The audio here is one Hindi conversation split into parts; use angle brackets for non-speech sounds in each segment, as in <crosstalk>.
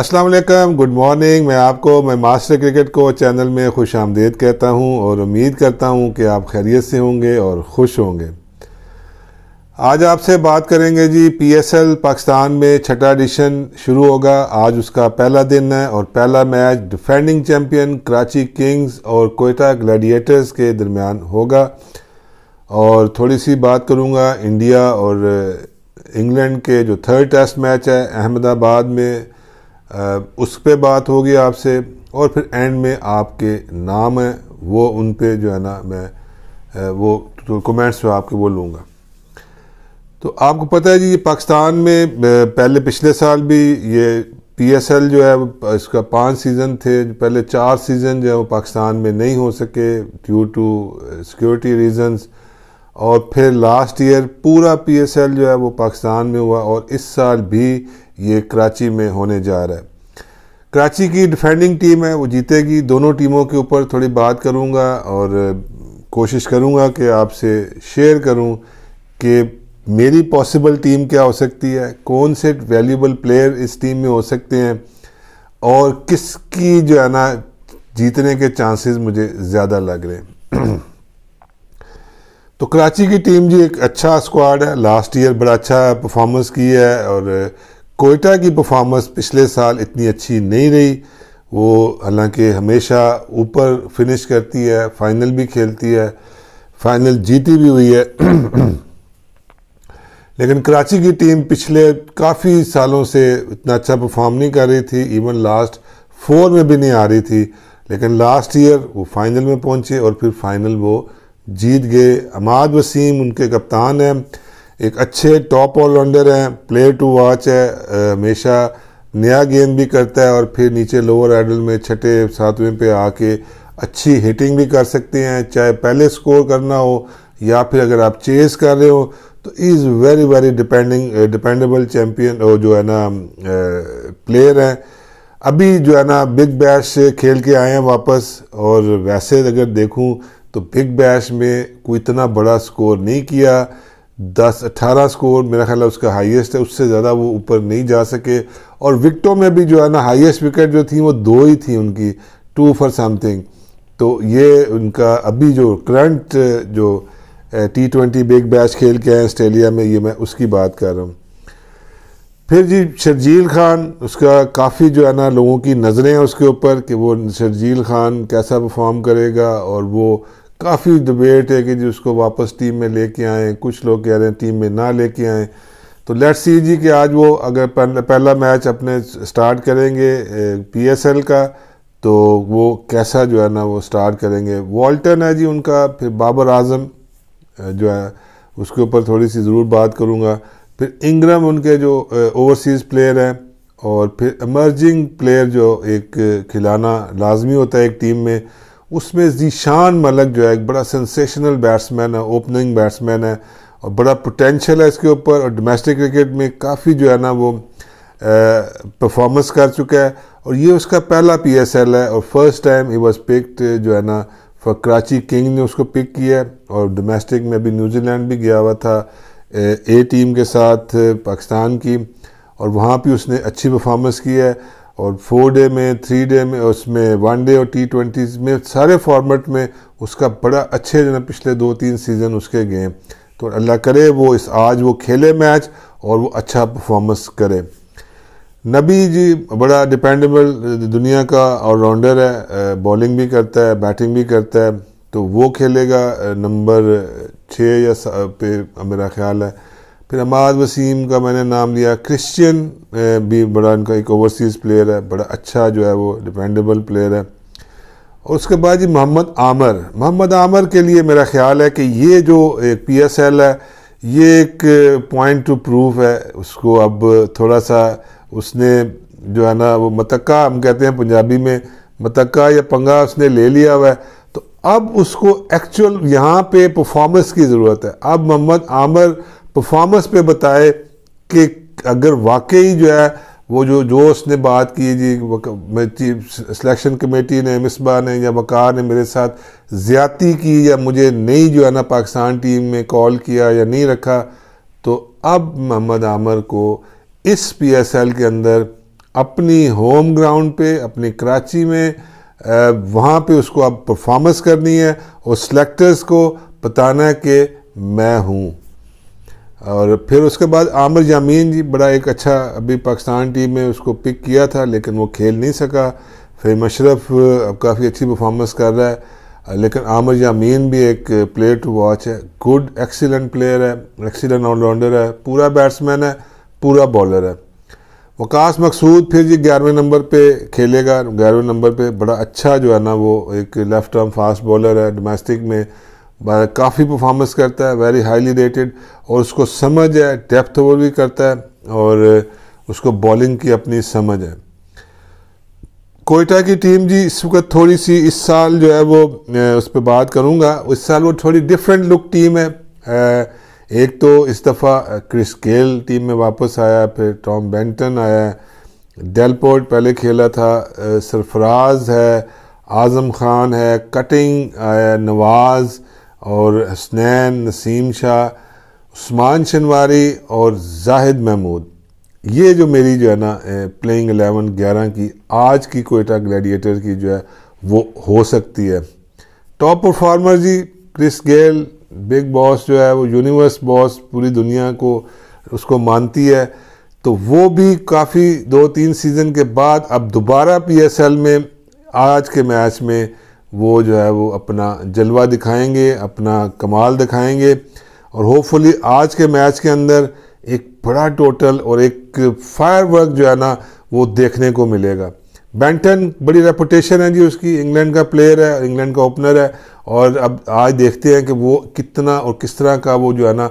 अस्सलाम वालेकुम गुड मॉर्निंग मैं आपको मैं मास्टर क्रिकेट को चैनल में खुश आमदेद कहता हूं और उम्मीद करता हूं कि आप खैरियत से होंगे और खुश होंगे आज आपसे बात करेंगे जी पीएसएल पाकिस्तान में छठा एडिशन शुरू होगा आज उसका पहला दिन है और पहला match defending champion Karachi kings और कोयटा ग्लैडिएटर्स के दरमियान होगा और थोड़ी सी बात करूँगा इंडिया और इंग्लैंड के जो थर्ड टेस्ट मैच है अहमदाबाद में उस पर बात होगी आपसे और फिर एंड में आपके नाम हैं वो उन पर जो है ना मैं वो तो कमेंट्स में आपके वो लूँगा तो आपको पता है जी ये पाकिस्तान में पहले पिछले साल भी ये पीएसएल जो है इसका पांच सीज़न थे पहले चार सीज़न जो है वो पाकिस्तान में नहीं हो सके ड्यू टू सिक्योरिटी रीजंस और फिर लास्ट ईयर पूरा पीएसएल जो है वो पाकिस्तान में हुआ और इस साल भी ये कराची में होने जा रहा है कराची की डिफेंडिंग टीम है वो जीतेगी दोनों टीमों के ऊपर थोड़ी बात करूँगा और कोशिश करूँगा कि आपसे शेयर करूँ कि मेरी पॉसिबल टीम क्या हो सकती है कौन से वैल्यूबल प्लेयर इस टीम में हो सकते हैं और किसकी जो है ना जीतने के चांसेस मुझे ज़्यादा लग रहे हैं <clears throat> तो कराची की टीम जी एक अच्छा स्क्वाड है लास्ट ईयर बड़ा अच्छा परफॉर्मेंस की है और कोयटा की परफॉर्मेंस पिछले साल इतनी अच्छी नहीं रही वो हालांकि हमेशा ऊपर फिनिश करती है फाइनल भी खेलती है फाइनल जीती भी हुई है <clears throat> लेकिन कराची की टीम पिछले काफ़ी सालों से इतना अच्छा परफॉर्म नहीं कर रही थी इवन लास्ट फोर में भी नहीं आ रही थी लेकिन लास्ट ईयर वो फाइनल में पहुंचे और फिर फाइनल वो जीत गए अमाद वसीम उनके कप्तान हैं एक अच्छे टॉप ऑलराउंडर हैं प्लेयर टू वॉच है हमेशा नया गेंद भी करता है और फिर नीचे लोअर एडल में छठे सातवें पे आके अच्छी हिटिंग भी कर सकते हैं चाहे पहले स्कोर करना हो या फिर अगर आप चेस कर रहे हो तो is very very depending dependable champion और जो है ना प्लेयर हैं अभी जो है ना बिग बैश से खेल के आए हैं वापस और वैसे अगर देखूं तो बिग बैश में कोई इतना बड़ा स्कोर नहीं किया दस अट्ठारह स्कोर मेरा ख्याल है उसका हाईएस्ट है उससे ज़्यादा वो ऊपर नहीं जा सके और विकटों में भी जो है ना हाईएस्ट विकेट जो थी वो दो ही थी उनकी टू फॉर समथिंग तो ये उनका अभी जो करंट जो टी ट्वेंटी बिग बैच खेल के हैं ऑस्ट्रेलिया में ये मैं उसकी बात कर रहा हूँ फिर जी शर्जील खान उसका काफ़ी जो है ना लोगों की नज़रें हैं उसके ऊपर कि वो शर्जील खान कैसा परफॉर्म करेगा और वो काफ़ी डिबेट है कि जी उसको वापस टीम में लेके आएँ कुछ लोग कह रहे हैं टीम में ना लेके आएँ तो लेट्स सी जी कि आज वो अगर पहला मैच अपने स्टार्ट करेंगे पीएसएल का तो वो कैसा जो है ना वो स्टार्ट करेंगे वॉल्टन है जी उनका फिर बाबर आजम जो है उसके ऊपर थोड़ी सी ज़रूर बात करूँगा फिर इंग्रम उनके जो ओवरसीज़ प्लेयर हैं और फिर इमर्जिंग प्लेयर जो एक खिलाना लाजमी होता है एक टीम में उसमें जीशान मलक जो है एक बड़ा सेंसेशनल बैट्समैन है ओपनिंग बैट्समैन है और बड़ा पोटेंशियल है इसके ऊपर और डोमेस्टिक क्रिकेट में काफ़ी जो है ना वो परफॉर्मेंस कर चुका है और ये उसका पहला पी एस एल है और first time he was picked जो है ना फॉर कराची किंग ने उसको पिक किया है और डोमेस्टिक में अभी न्यूजीलैंड भी गया हुआ था ए टीम के साथ पाकिस्तान की और वहाँ भी उसने अच्छी परफॉर्मेंस की है और फोर डे में थ्री डे में उसमें वन डे और टी ट्वेंटी में सारे फॉर्मेट में उसका बड़ा अच्छे जो पिछले दो तीन सीज़न उसके गए तो अल्लाह करे वो इस आज वो खेले मैच और वो अच्छा परफॉर्मेंस करे नबी जी बड़ा डिपेंडेबल दुनिया का ऑलराउंडर है बॉलिंग भी करता है बैटिंग भी करता है तो वो खेलेगा नंबर छः या पे मेरा ख्याल है फिर अमाद वसीम का मैंने नाम लिया क्रिश्चियन भी बड़ा इनका एक ओवरसीज़ प्लेयर है बड़ा अच्छा जो है वो डिपेंडेबल प्लेयर है और उसके बाद जी मोहम्मद आमर मोहम्मद आमर के लिए मेरा ख्याल है कि ये जो एक पी एस एल है ये एक पॉइंट टू प्रूफ है उसको अब थोड़ा सा उसने जो है ना वो मतक्का हम कहते हैं पंजाबी में मतक्का या पंगा उसने ले लिया हुआ है तो अब उसको एक्चुअल यहाँ पे परफॉर्मेंस की ज़रूरत है अब मोहम्मद आमर परफॉर्मेंस पे बताए कि अगर वाकई जो है वो जो जोश ने बात की जी सिलेक्शन कमेटी ने मिसबा ने या वकार ने मेरे साथ ज़्यादती की या मुझे नहीं जो है ना पाकिस्तान टीम में कॉल किया या नहीं रखा तो अब मोहम्मद आमर को इस पी एस एल के अंदर अपनी होम ग्राउंड पे अपनी कराची में वहाँ पे उसको अब परफॉर्मेंस करनी है और सिलेक्टर्स को बताना है कि मैं हूँ और फिर उसके बाद आमिर जामीन जी बड़ा एक अच्छा अभी पाकिस्तान टीम में उसको पिक किया था लेकिन वो खेल नहीं सका फिर मशरफ अब काफ़ी अच्छी परफॉर्मेंस कर रहा है लेकिन आमिर जामीन भी एक प्लेयर टू वॉच है गुड एक्सीलेंट प्लेयर है एक्सीलेंट ऑलराउंडर है पूरा बैट्समैन है पूरा बॉलर है वकास मकसूद फिर जी ग्यारहवें नंबर पे खेलेगा ग्यारहवें नंबर पे बड़ा अच्छा जो है ना वो एक लेफ्ट आर्म फास्ट बॉलर है डोमेस्टिक में काफ़ी परफॉर्मेंस करता है वेरी हाईली रेटेड और उसको समझ है डेप्थ ओवर भी करता है और उसको बॉलिंग की अपनी समझ है कोयटा की टीम जी इस वक्त थोड़ी सी इस साल जो है वो उस पर बात करूँगा इस साल वो थोड़ी डिफरेंट लुक टीम है एक तो इस दफ़ा क्रिस गेल टीम में वापस आया फिर टॉम बेंटन आया डेलपोर्ट पहले खेला था सरफराज है आज़म खान है कटिंग आया नवाज़ और हसनैन नसीम शाह उस्मान शनवारी और जाहिद महमूद ये जो मेरी जो है ना प्लेइंग एलेवन ग्यारह की आज की कोयटा ग्लैडिएटर की जो है वो हो सकती है टॉप परफॉर्मर जी क्रिस गेल बिग बॉस जो है वो यूनिवर्स बॉस पूरी दुनिया को उसको मानती है तो वो भी काफ़ी दो तीन सीज़न के बाद अब दोबारा पीएसएल में आज के मैच में वो जो है वो अपना जलवा दिखाएंगे अपना कमाल दिखाएंगे और होपफुली आज के मैच के अंदर एक बड़ा टोटल और एक फायर वर्क जो है ना वो देखने को मिलेगा बैंटन बड़ी रेपुटेशन है जी उसकी इंग्लैंड का प्लेयर है इंग्लैंड का ओपनर है और अब आज देखते हैं कि वो कितना और किस तरह का वो जो है ना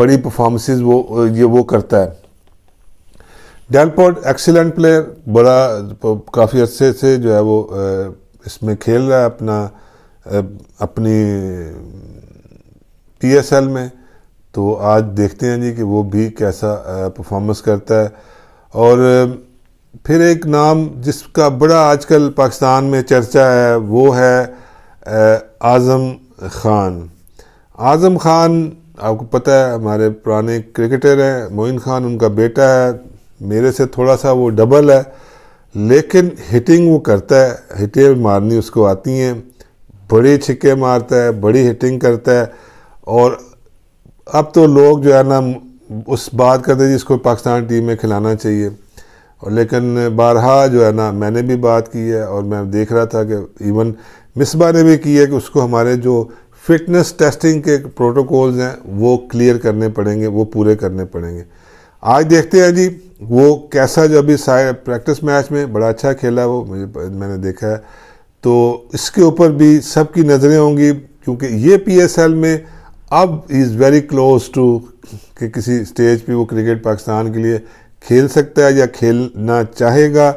बड़ी परफॉर्मेंसेस वो ये वो करता है डेलपोर्ट एक्सीलेंट प्लेयर बड़ा काफ़ी अच्छे से जो है वो इसमें खेल रहा है अपना अपनी पी में तो आज देखते हैं जी कि वो भी कैसा परफॉर्मेंस करता है और फिर एक नाम जिसका बड़ा आजकल पाकिस्तान में चर्चा है वो है आज़म ख़ान आज़म ख़ान आपको पता है हमारे पुराने क्रिकेटर हैं मोइन ख़ान उनका बेटा है मेरे से थोड़ा सा वो डबल है लेकिन हिटिंग वो करता है हिटें मारनी उसको आती हैं बड़े छिक्के मारता है बड़ी हिटिंग करता है और अब तो लोग जो है ना उस बात करते हैं जिसको पाकिस्तान टीम में खिलाना चाहिए और लेकिन बारहा जो है ना मैंने भी बात की है और मैं देख रहा था कि इवन मिसबा ने भी की है कि उसको हमारे जो फिटनेस टेस्टिंग के प्रोटोकॉल्स हैं वो क्लियर करने पड़ेंगे वो पूरे करने पड़ेंगे आज देखते हैं जी वो कैसा जो अभी प्रैक्टिस मैच में बड़ा अच्छा खेला वो मुझे मैंने देखा है तो इसके ऊपर भी सबकी नज़रें होंगी क्योंकि ये पीएसएल में अब इज़ वेरी क्लोज टू कि किसी स्टेज पे वो क्रिकेट पाकिस्तान के लिए खेल सकता है या खेलना चाहेगा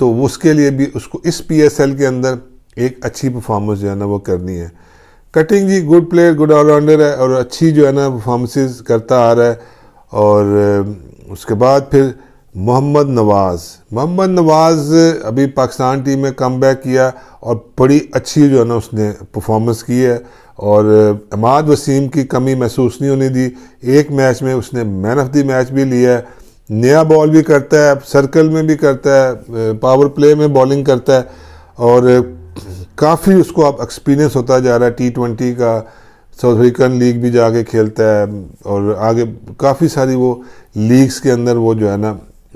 तो उसके लिए भी उसको इस पीएसएल के अंदर एक अच्छी परफॉर्मेंस जो है ना वो करनी है कटिंग जी गुड प्लेयर गुड ऑलराउंडर है और अच्छी जो है ना परफॉर्मेंसेज करता आ रहा है और उसके बाद फिर मोहम्मद नवाज़ मोहम्मद नवाज़ अभी पाकिस्तान टीम में कम बैक किया और बड़ी अच्छी जो है ना उसने परफॉर्मेंस की है और अमाद वसीम की कमी महसूस नहीं होने दी एक मैच में उसने मैन ऑफ दी मैच भी लिया है नया बॉल भी करता है सर्कल में भी करता है पावर प्ले में बॉलिंग करता है और काफ़ी उसको अब एक्सपीरियंस होता जा रहा है टी ट्वेंटी का साउथ अफ्रीकन लीग भी जाके खेलता है और आगे काफ़ी सारी वो लीग्स के अंदर वो जो है ना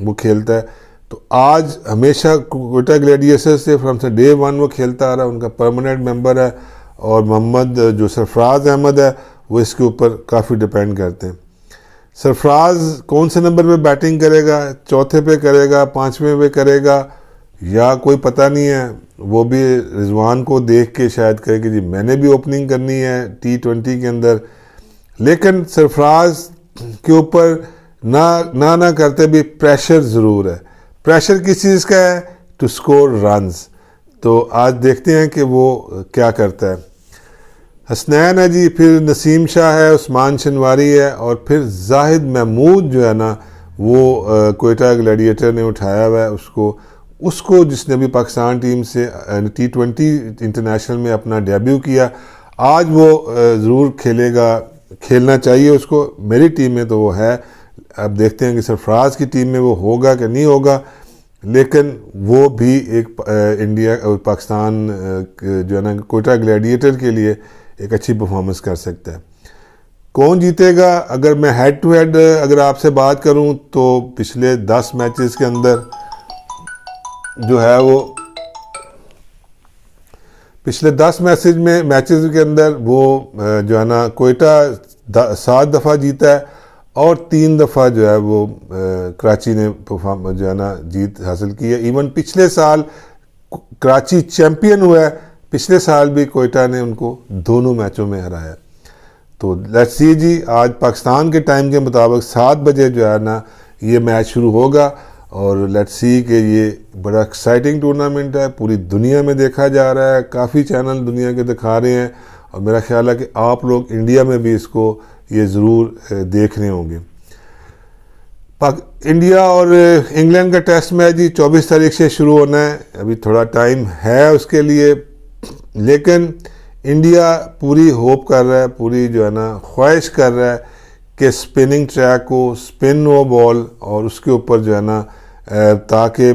वो खेलता है तो आज हमेशा कोटा ग्लेडियस से फ्रॉम से डे वन वो खेलता आ रहा है उनका परमानेंट मेंबर है और मोहम्मद जो सरफराज अहमद है वो इसके ऊपर काफ़ी डिपेंड करते हैं सरफराज कौन से नंबर पे बैटिंग करेगा चौथे पे करेगा पाँचवें पे करेगा या कोई पता नहीं है वो भी रिजवान को देख के शायद कहे कि जी मैंने भी ओपनिंग करनी है टी ट्वेंटी के अंदर लेकिन सरफराज के ऊपर ना ना ना करते भी प्रेशर ज़रूर है प्रेशर किस चीज़ का है टू स्कोर रन्स तो आज देखते हैं कि वो क्या करता है हसनैन है जी फिर नसीम शाह है उस्मान शनवारी है और फिर जाहिद महमूद जो है ना वो कोयटा ग्लैडिएटर ने उठाया हुआ है उसको उसको जिसने अभी पाकिस्तान टीम से टी ट्वेंटी इंटरनेशनल में अपना डेब्यू किया आज वो ज़रूर खेलेगा खेलना चाहिए उसको मेरी टीम में तो वो है अब देखते हैं कि सरफराज की टीम में वो होगा कि नहीं होगा लेकिन वो भी एक इंडिया और पाकिस्तान जो है ना कोटा ग्लैडिएटर के लिए एक अच्छी परफॉर्मेंस कर सकता है कौन जीतेगा अगर मैं हेड टू हेड अगर आपसे बात करूं तो पिछले दस मैचेस के अंदर जो है वो पिछले दस मैसेज में मैचेस के अंदर वो जो है ना कोयटा सात दफ़ा जीता है और तीन दफ़ा जो है वो कराची ने परफॉर्म जो है ना जीत हासिल की है इवन पिछले साल कराची चैम्पियन हुआ है पिछले साल भी कोयटा ने उनको दोनों मैचों में हराया तो लेट्स सी जी आज पाकिस्तान के टाइम के मुताबिक सात बजे जो है ना ये मैच शुरू होगा और लेट्स सी कि ये बड़ा एक्साइटिंग टूर्नामेंट है पूरी दुनिया में देखा जा रहा है काफ़ी चैनल दुनिया के दिखा रहे हैं और मेरा ख्याल है कि आप लोग इंडिया में भी इसको ये ज़रूर देख रहे होंगे इंडिया और इंग्लैंड का टेस्ट मैच जी 24 तारीख से शुरू होना है अभी थोड़ा टाइम है उसके लिए लेकिन इंडिया पूरी होप कर रहा है पूरी जो है ना ख्वाहिश कर रहा है कि स्पिनिंग ट्रैक को स्पिन हो बॉल और उसके ऊपर जो है ना ताकि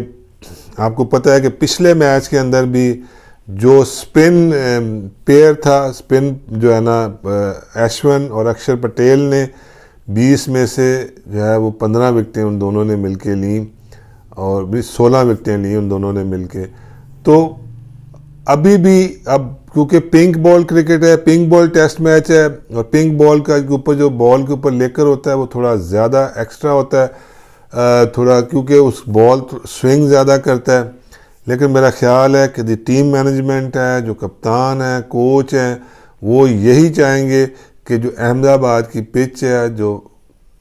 आपको पता है कि पिछले मैच के अंदर भी जो स्पिन पेयर था स्पिन जो है ना ऐशवन और अक्षर पटेल ने 20 में से जो है वो 15 विकटें उन दोनों ने मिल के लीं और भी 16 विकटें लीं उन दोनों ने मिल के तो अभी भी अब क्योंकि पिंक बॉल क्रिकेट है पिंक बॉल टेस्ट मैच है और पिंक बॉल का ऊपर जो बॉल के ऊपर लेकर होता है वो थोड़ा ज़्यादा एक्स्ट्रा होता है थोड़ा क्योंकि उस बॉल स्विंग ज़्यादा करता है लेकिन मेरा ख्याल है कि टीम मैनेजमेंट है जो कप्तान है कोच हैं वो यही चाहेंगे कि जो अहमदाबाद की पिच है जो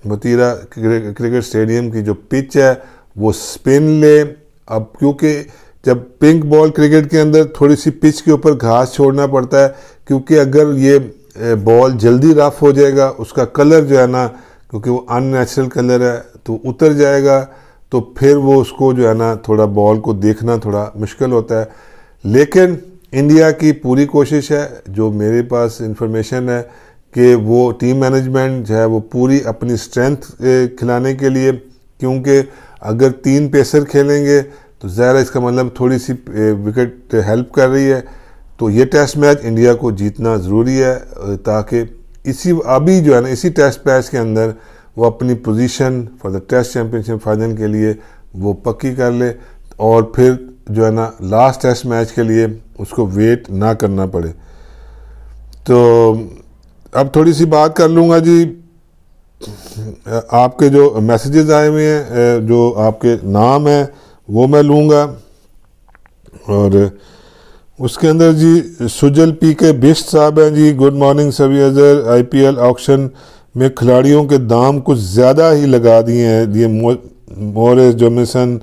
मतीरा क्रिकेट स्टेडियम की जो पिच है वो स्पिन ले अब क्योंकि जब पिंक बॉल क्रिकेट के अंदर थोड़ी सी पिच के ऊपर घास छोड़ना पड़ता है क्योंकि अगर ये बॉल जल्दी रफ हो जाएगा उसका कलर जो है ना क्योंकि वो अननेचुरल कलर है तो उतर जाएगा तो फिर वो उसको जो है ना थोड़ा बॉल को देखना थोड़ा मुश्किल होता है लेकिन इंडिया की पूरी कोशिश है जो मेरे पास इंफॉर्मेशन है कि वो टीम मैनेजमेंट जो है वो पूरी अपनी स्ट्रेंथ खिलाने के लिए क्योंकि अगर तीन पेसर खेलेंगे तो ज़ाहिर इसका मतलब थोड़ी सी विकेट हेल्प कर रही है तो ये टेस्ट मैच इंडिया को जीतना ज़रूरी है ताकि इसी अभी जो है ना इसी टेस्ट मैच के अंदर वो अपनी position for the test championship final के लिए वो पक्की कर ले और फिर जो है ना लास्ट टेस्ट मैच के लिए उसको वेट ना करना पड़े तो अब थोड़ी सी बात कर लूँगा जी आपके जो मैसेजेस आए हुए हैं जो आपके नाम हैं वो मैं लूँगा और उसके अंदर जी सुजल पी के बिस्ट साहब हैं जी गुड मॉर्निंग सभी Azhar I P L auction में खिलाड़ियों के दाम कुछ ज़्यादा ही लगा दिए हैं ये Morris Jamieson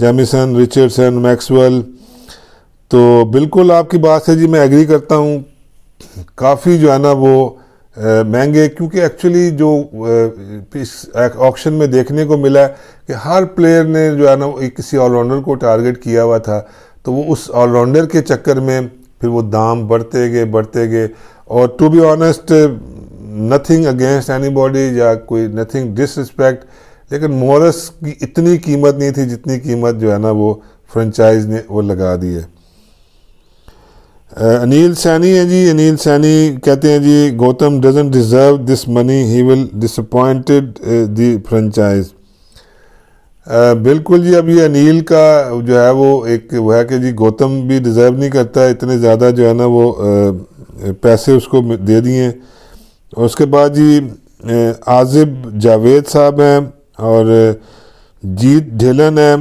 Jamieson Richardson Maxwell तो बिल्कुल आपकी बात है जी मैं एग्री करता हूँ काफ़ी जो है ना वो महंगे क्योंकि एक्चुअली जो इस ऑक्शन में देखने को मिला है कि हर प्लेयर ने जो है ना किसी ऑलराउंडर को टारगेट किया हुआ था तो वो उस ऑलराउंडर के चक्कर में फिर वो दाम बढ़ते गए बढ़ते गए और to be honest nothing against anybody या कोई नथिंग डिसरिस्पेक्ट लेकिन मोरस की इतनी कीमत नहीं थी जितनी कीमत जो है ना वो फ्रेंचाइज ने वो लगा दी है अनिल सैनी है जी अनिल सैनी कहते हैं जी Gautam doesn't deserve this money he will disappointed the franchise बिल्कुल जी अब ये अनिल का जो है वो एक वो है कि जी गौतम भी डिज़र्व नहीं करता इतने ज़्यादा जो है ना वो पैसे उसको दे दिए उसके बाद जी आजिब जावेद साहब हैं और जीत ढिलन है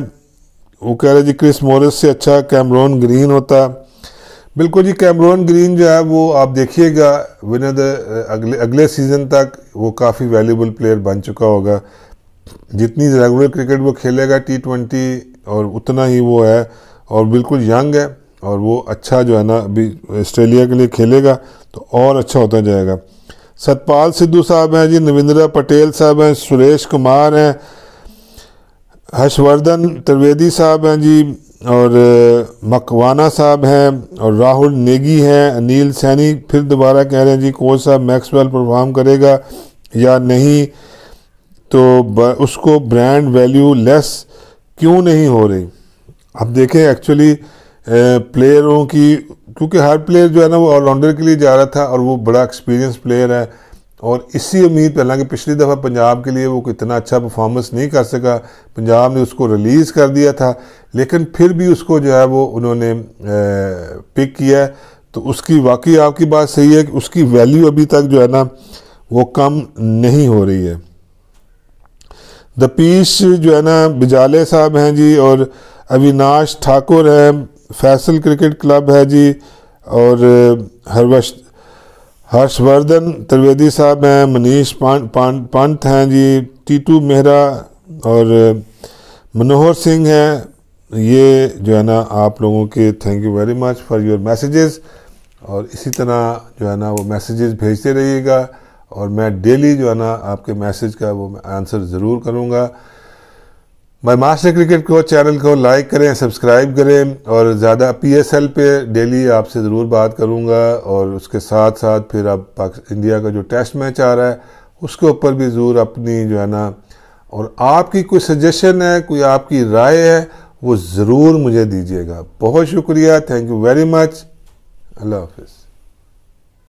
वो कह रहे जी क्रिस मोरिस से अच्छा कैमरोन ग्रीन होता बिल्कुल जी कैमरोन ग्रीन जो है वो आप देखिएगा विनर द अगले अगले सीज़न तक वो काफ़ी वैल्यूबल प्लेयर बन चुका होगा जितनी रेगुलर क्रिकेट वो खेलेगा टी ट्वेंटी और उतना ही वो है और बिल्कुल यंग है और वो अच्छा जो है ना अभी ऑस्ट्रेलिया के लिए खेलेगा तो और अच्छा होता जाएगा सतपाल सिद्धू साहब हैं जी नविंद्रा पटेल साहब हैं सुरेश कुमार हैं हर्षवर्धन त्रिवेदी साहब हैं जी और मकवाना साहब हैं और राहुल नेगी हैं अनिल सैनी फिर दोबारा कह रहे हैं जी कोच साहब मैक्सवेल परफॉर्म करेगा या नहीं तो उसको ब्रांड वैल्यू लेस क्यों नहीं हो रही अब देखें एक्चुअली प्लेयरों की क्योंकि हर प्लेयर जो है ना वो ऑलराउंडर के लिए जा रहा था और वो बड़ा एक्सपीरियंस प्लेयर है और इसी उम्मीद पर हालांकि पिछली दफ़ा पंजाब के लिए वो इतना अच्छा परफॉर्मेंस नहीं कर सका पंजाब ने उसको रिलीज़ कर दिया था लेकिन फिर भी उसको जो है वो उन्होंने पिक किया तो उसकी वाकई आपकी बात सही है कि उसकी वैल्यू अभी तक जो है ना वो कम नहीं हो रही है दपीश जो है ना बिजाले साहब हैं जी और अविनाश ठाकुर हैं फैसल क्रिकेट क्लब है जी और हरवश हर्षवर्धन त्रिवेदी साहब हैं मनीष पंत पान, पान, हैं जी टीटू मेहरा और मनोहर सिंह हैं ये जो है ना आप लोगों के thank you very much for your messages और इसी तरह जो है ना वो मैसेजेस भेजते रहिएगा और मैं डेली जो है ना आपके मैसेज का वो आंसर ज़रूर करूँगा माय मास्टर क्रिकेट को चैनल को लाइक करें सब्सक्राइब करें और ज़्यादा पीएसएल पे डेली आपसे ज़रूर बात करूँगा और उसके साथ साथ फिर आप इंडिया का जो टेस्ट मैच आ रहा है उसके ऊपर भी ज़रूर अपनी जो है ना और आपकी कोई सजेशन है कोई आपकी राय है वो ज़रूर मुझे दीजिएगा बहुत शुक्रिया थैंक यू वेरी मच अल्लाह हाफिज़